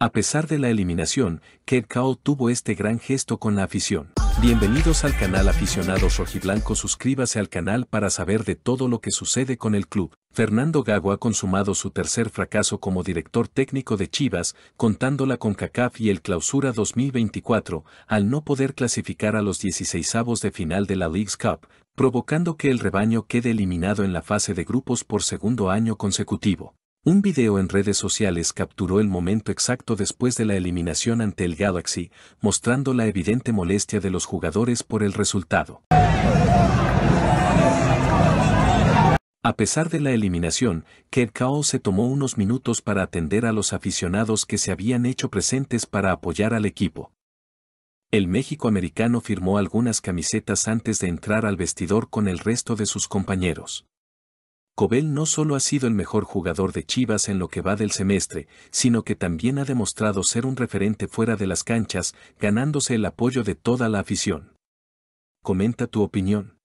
A pesar de la eliminación, Keiko tuvo este gran gesto con la afición. Bienvenidos al canal Aficionados Rojiblanco, suscríbase al canal para saber de todo lo que sucede con el club. Fernando Gago ha consumado su tercer fracaso como director técnico de Chivas, contándola con CACAF y el Clausura 2024, al no poder clasificar a los 16avos de final de la League's Cup, provocando que el rebaño quede eliminado en la fase de grupos por segundo año consecutivo. Un video en redes sociales capturó el momento exacto después de la eliminación ante el Galaxy, mostrando la evidente molestia de los jugadores por el resultado. A pesar de la eliminación, Kao se tomó unos minutos para atender a los aficionados que se habían hecho presentes para apoyar al equipo. El México-americano firmó algunas camisetas antes de entrar al vestidor con el resto de sus compañeros. Cobel no solo ha sido el mejor jugador de Chivas en lo que va del semestre, sino que también ha demostrado ser un referente fuera de las canchas, ganándose el apoyo de toda la afición. Comenta tu opinión.